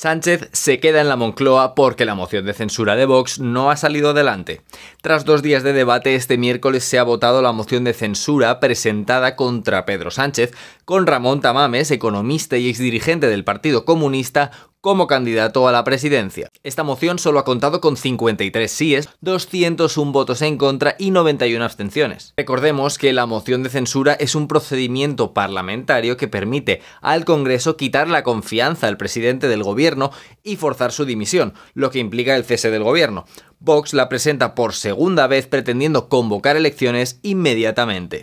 Sánchez se queda en la Moncloa porque la moción de censura de Vox no ha salido adelante. Tras dos días de debate, este miércoles se ha votado la moción de censura presentada contra Pedro Sánchez, con Ramón Tamames, economista y exdirigente del Partido Comunista, como candidato a la presidencia. Esta moción solo ha contado con 53 síes, 201 votos en contra y 91 abstenciones. Recordemos que la moción de censura es un procedimiento parlamentario que permite al Congreso quitar la confianza al presidente del gobierno y forzar su dimisión, lo que implica el cese del gobierno. Vox la presenta por segunda vez pretendiendo convocar elecciones inmediatamente.